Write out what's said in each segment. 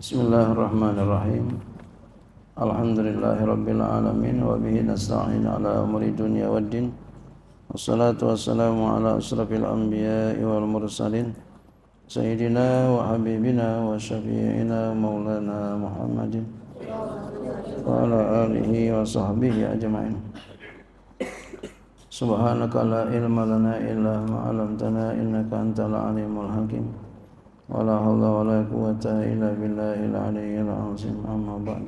Bismillahirrahmanirrahim. Alhamdulillahirabbil alamin wa bihi nasta'in ala umuri dunya waddin. Wassalatu wassalamu ala asrafil anbiya'i wal mursalin sayyidina wa habibina wa syafi'ina maulana Muhammadin wa ala alihi wa sahbihi ajma'in. Subhanaka la ilma lana illa ma 'allamtana innaka antal alimul hakim. ولا حول ولا قوة إلا بالله العلي العظيم أما بعد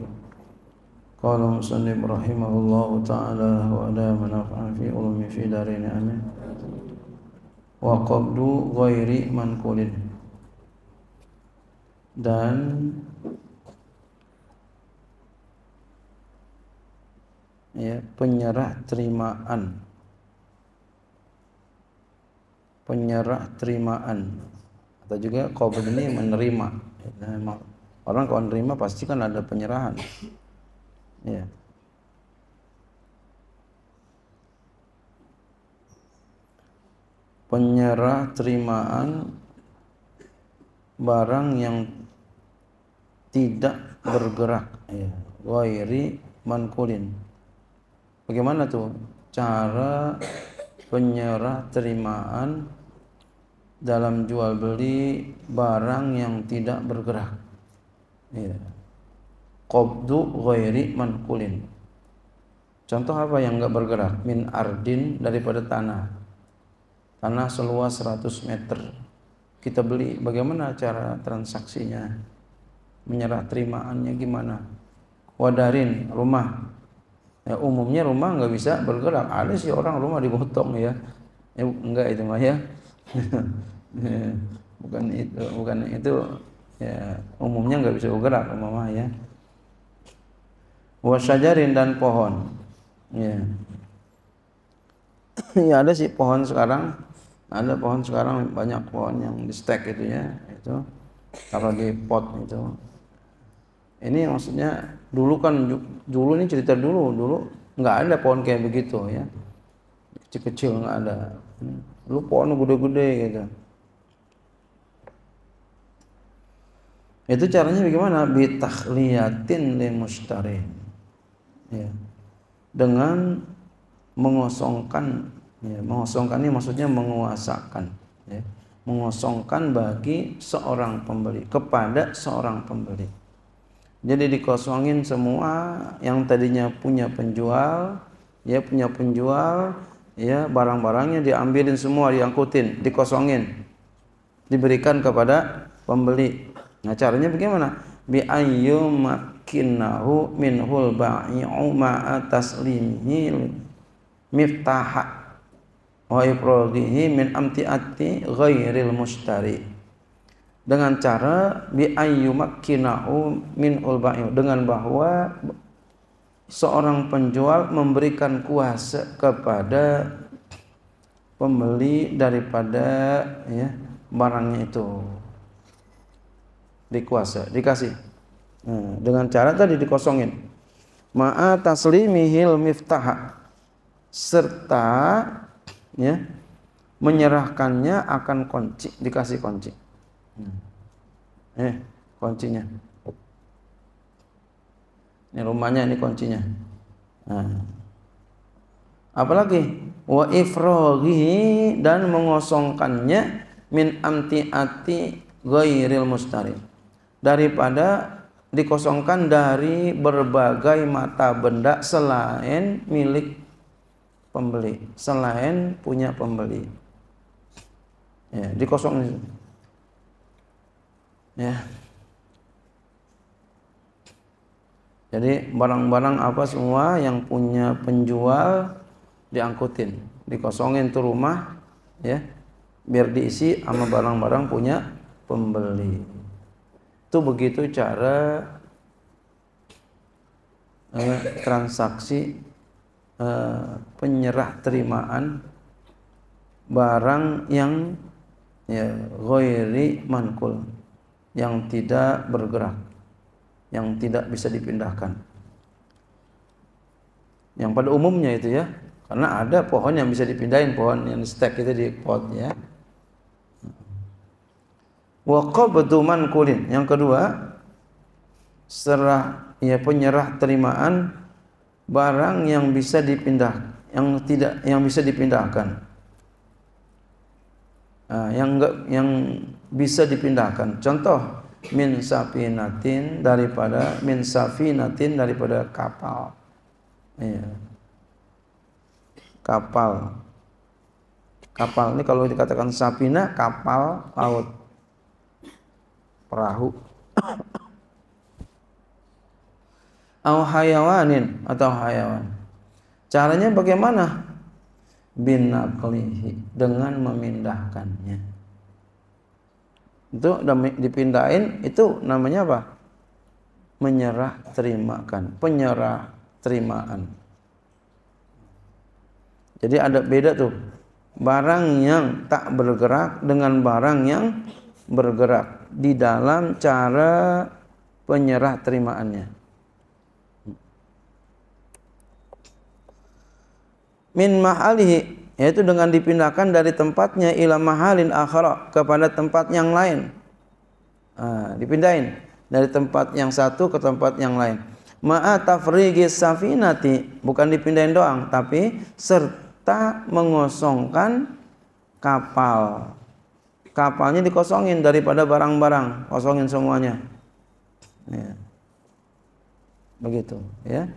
قال مسلم رحمه الله تعالى ولا منافع في علم في دارين آمين وقبض غير منقول dan ya, penyerah terimaan penyerah terimaan atau juga kalau ini menerima ya, orang kalau menerima pasti kan ada penyerahan ya penyerah terimaan barang yang tidak bergerak ya ghairi mankulin bagaimana tuh cara penyerah terimaan dalam jual beli barang yang tidak bergerak. Ya. Qabdu ghairi mankulin. Contoh apa yang enggak bergerak? Min ardin daripada tanah. Tanah seluas 100 meter. Kita beli, bagaimana cara transaksinya? Menyerah terimaannya gimana? Wadarin, rumah. Ya, umumnya rumah enggak bisa bergerak. Ada sih orang rumah dibotong ya. ya enggak itu mah ya Ya, bukan itu bukan itu ya umumnya nggak bisa bergerak mama ya wasajarin dan pohon ya ya ada sih pohon sekarang ada pohon sekarang banyak pohon yang di stek itu ya itu kalau di pot itu ini maksudnya dulu kan dulu ini cerita dulu dulu nggak ada pohon kayak begitu ya kecil-kecil nggak ada lu pohon gede-gede gitu itu caranya bagaimana bitakhliyatin li mustari ya. dengan mengosongkan ya, mengosongkan ini maksudnya menguasakan ya. mengosongkan bagi seorang pembeli kepada seorang pembeli jadi dikosongin semua yang tadinya punya penjual ya punya penjual ya barang-barangnya diambilin semua diangkutin dikosongin diberikan kepada pembeli nah caranya bagaimana bi ayyumakinahu minhul ba'i'u ma'a taslimihi miftaha wa ifraghihi min amtiati ghairil mustari dengan cara bi ayyumakinahu minhul ba'i'u dengan bahwa seorang penjual memberikan kuasa kepada pembeli daripada ya barangnya itu dikuasa dikasih nah, dengan cara tadi dikosongin ma'a taslimihil miftah serta ya menyerahkannya akan kunci dikasih kunci hmm. eh kuncinya ini rumahnya, ini kuncinya. Nah. Apalagi wa ifrohi dan mengosongkannya min amtiati ghairil mustarin daripada dikosongkan dari berbagai mata benda selain milik pembeli, selain punya pembeli. Ya, dikosong. Ya. Jadi barang-barang apa semua yang punya penjual diangkutin, dikosongin tuh rumah ya. Biar diisi sama barang-barang punya pembeli. Itu begitu cara eh, transaksi eh, penyerah terimaan barang yang ya ghairi mankul yang tidak bergerak yang tidak bisa dipindahkan. Yang pada umumnya itu ya, karena ada pohon yang bisa dipindahin pohon yang stek itu di potnya. Wa betuman kulin. Yang kedua, serah ya penyerah terimaan barang yang bisa dipindah yang tidak yang bisa dipindahkan. Nah, yang enggak yang bisa dipindahkan. Contoh min safinatin daripada min safinatin daripada kapal. Iya. Kapal. Kapal ini kalau dikatakan safina kapal laut. Perahu. Au hayawanin atau hayawan. Caranya bagaimana? Bin dengan memindahkannya itu dipindahin itu namanya apa menyerah terimakan penyerah terimaan jadi ada beda tuh barang yang tak bergerak dengan barang yang bergerak di dalam cara penyerah terimaannya min mahalihi yaitu dengan dipindahkan dari tempatnya ila mahalin akhara kepada tempat yang lain nah, dipindahin dari tempat yang satu ke tempat yang lain ma'a tafrigi safinati bukan dipindahin doang tapi serta mengosongkan kapal kapalnya dikosongin daripada barang-barang kosongin semuanya ya. begitu ya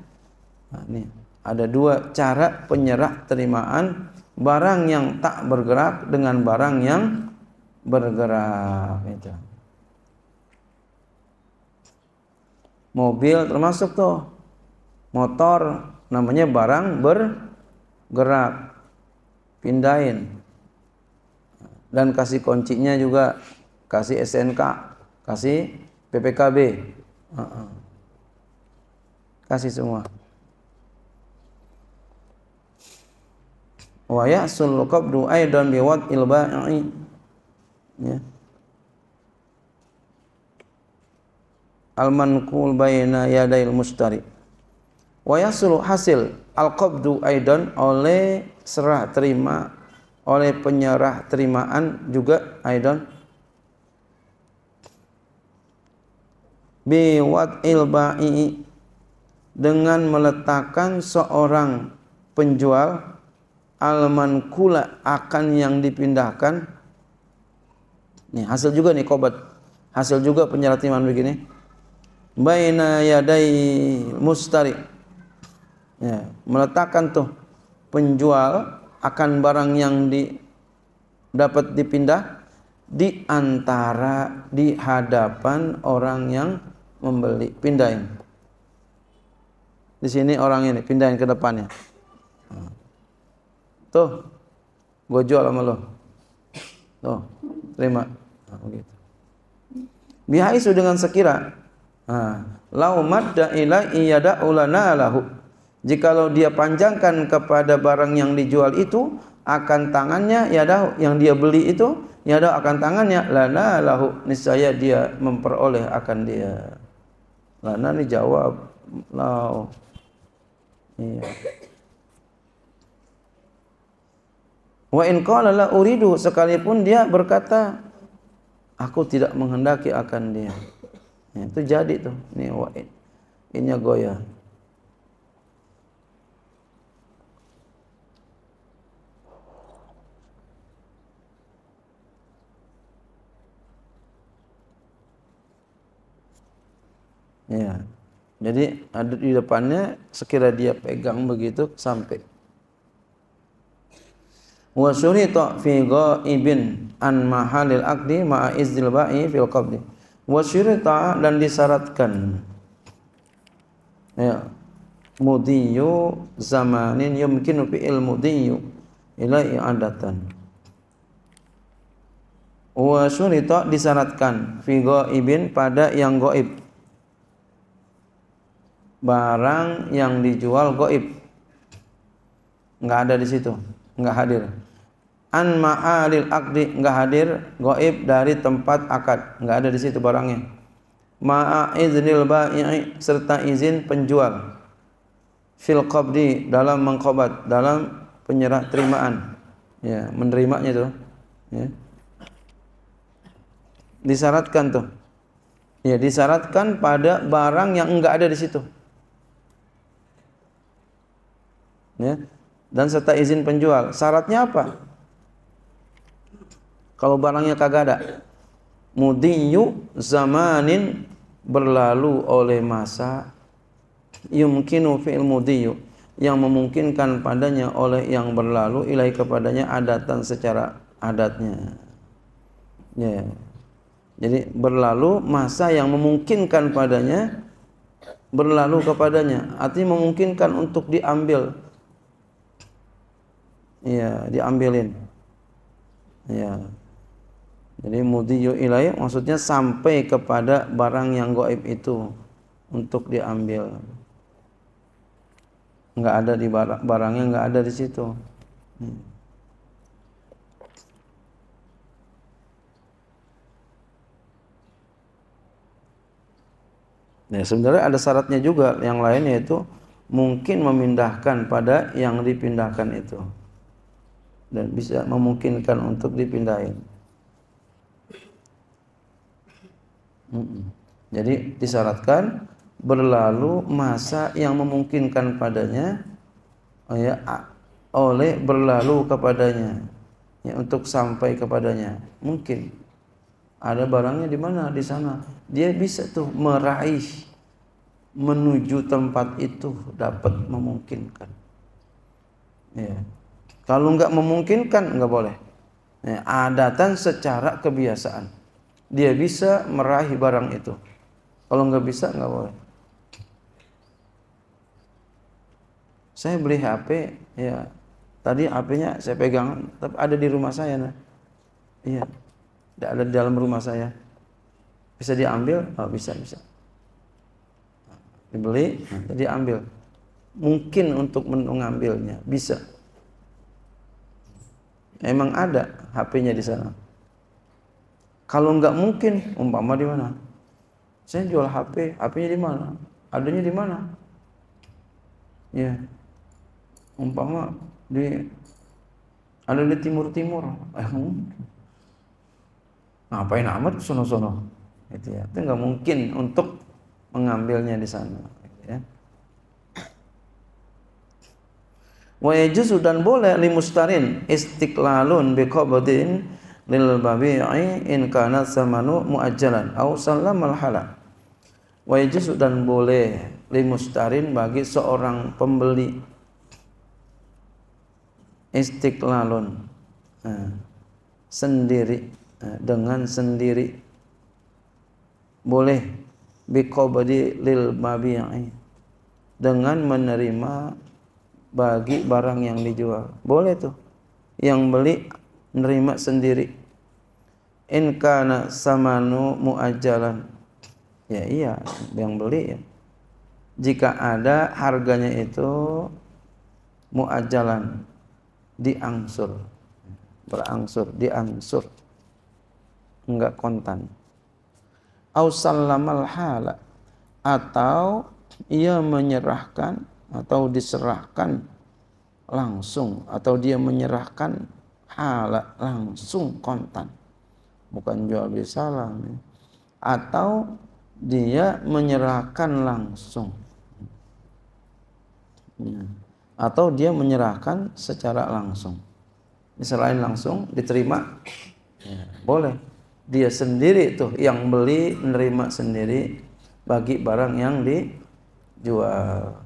nah, ini ada dua cara penyerah terimaan barang yang tak bergerak dengan barang yang bergerak itu. Mobil termasuk tuh. Motor namanya barang bergerak. Pindahin. Dan kasih kuncinya juga kasih SNK, kasih PPKB. Kasih semua. wa ya'sul qabdu aidan biwad ilba'i ya al manqul baina yadail mustari wa yasulu hasil al qabdu aidan oleh serah terima oleh penyerah terimaan juga aidan biwat ilba'i dengan meletakkan seorang penjual Halaman kula akan yang dipindahkan nih hasil juga nih kobat hasil juga penyeratiman begini baina yadai mustari ya, meletakkan tuh penjual akan barang yang di dapat dipindah di antara di hadapan orang yang membeli pindahin di sini orang ini pindahin ke depannya hmm. Tuh, gue jual sama lo. Tuh, terima. Nah, begitu. Bihaisu dengan sekira. Nah, lau madda ila iyada ulana lahu. Jikalau dia panjangkan kepada barang yang dijual itu akan tangannya yadahu yang dia beli itu yadahu akan tangannya lana lahu niscaya dia memperoleh akan dia. Lana ini jawab lau. Iya. Wa in qala la uridu sekalipun dia berkata aku tidak menghendaki akan dia. Ya, itu jadi tuh. Ini wa in. Innya goya. Ya. Jadi ada di depannya sekira dia pegang begitu sampai wa syurita fi ghaibin an mahalil akdi ma'a izdil ba'i fil qabdi wa syurita dan disyaratkan ya mudiyu zamanin yumkinu fi ilmu diyu ilai adatan wa syurita disyaratkan fi ghaibin pada yang gaib barang yang dijual gaib nggak ada di situ enggak hadir an ma'alil akdi nggak hadir goib dari tempat akad nggak ada di situ barangnya ma'a ba'i serta izin penjual fil qabdi dalam mengkobat dalam penyerah terimaan ya menerimanya itu ya disyaratkan tuh ya disyaratkan pada barang yang enggak ada di situ ya dan serta izin penjual. Syaratnya apa? Kalau barangnya kagak ada. Mudinyu zamanin berlalu oleh masa yumkinu fi'il mudiyu yang memungkinkan padanya oleh yang berlalu ilahi kepadanya adatan secara adatnya. Ya. Yeah. Jadi berlalu masa yang memungkinkan padanya berlalu kepadanya, artinya memungkinkan untuk diambil Iya, diambilin. Iya. Jadi mudiyu ilai maksudnya sampai kepada barang yang goib itu untuk diambil. Enggak ada di barang, barangnya enggak ada di situ. Nah, sebenarnya ada syaratnya juga yang lain yaitu mungkin memindahkan pada yang dipindahkan itu dan bisa memungkinkan untuk dipindahin. Jadi disyaratkan berlalu masa yang memungkinkan padanya oh ya oleh berlalu kepadanya ya untuk sampai kepadanya mungkin ada barangnya di mana di sana dia bisa tuh meraih menuju tempat itu dapat memungkinkan ya kalau nggak memungkinkan nggak boleh. Nah, adatan secara kebiasaan. Dia bisa meraih barang itu. Kalau nggak bisa nggak boleh. Saya beli HP, ya tadi HP-nya saya pegang, tapi ada di rumah saya, nah. Iya, tidak ada di dalam rumah saya. Bisa diambil? Oh, bisa, bisa. Dibeli, jadi hmm. ambil. Mungkin untuk mengambilnya, bisa Emang ada HP-nya di sana. Kalau nggak mungkin, umpama di mana? Saya jual HP, HP-nya di mana? Adanya di mana? Ya, umpama di ada di timur timur eh, ngapain amat sono sono itu ya itu nggak mungkin untuk mengambilnya di sana ya. wa yajuzu dan boleh limustarin istiqlalun biqabdin lil babi'i in kana samanu muajjalan au sallamal halal wa yajuzu dan boleh limustarin bagi seorang pembeli istiqlalun sendiri dengan sendiri boleh biqabdi lil babi'i dengan menerima bagi barang yang dijual. Boleh tuh. Yang beli nerima sendiri. In kana samanu muajalan. Ya iya, yang beli ya. Jika ada harganya itu muajalan diangsur. Berangsur, diangsur. Enggak kontan. Au sallamal hala atau ia menyerahkan atau diserahkan langsung atau dia menyerahkan hal langsung kontan bukan jual beli salam ya. atau dia menyerahkan langsung ya. atau dia menyerahkan secara langsung selain langsung diterima ya, boleh dia sendiri tuh yang beli menerima sendiri bagi barang yang dijual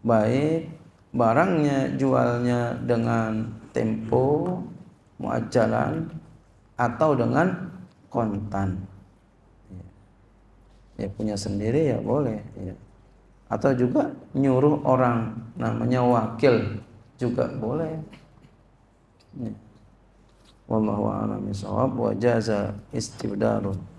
baik barangnya jualnya dengan tempo muajalan atau dengan kontan ya, ya punya sendiri ya boleh ya. atau juga nyuruh orang namanya wakil juga boleh ya. wallahu a'lam wa jaza istibdarun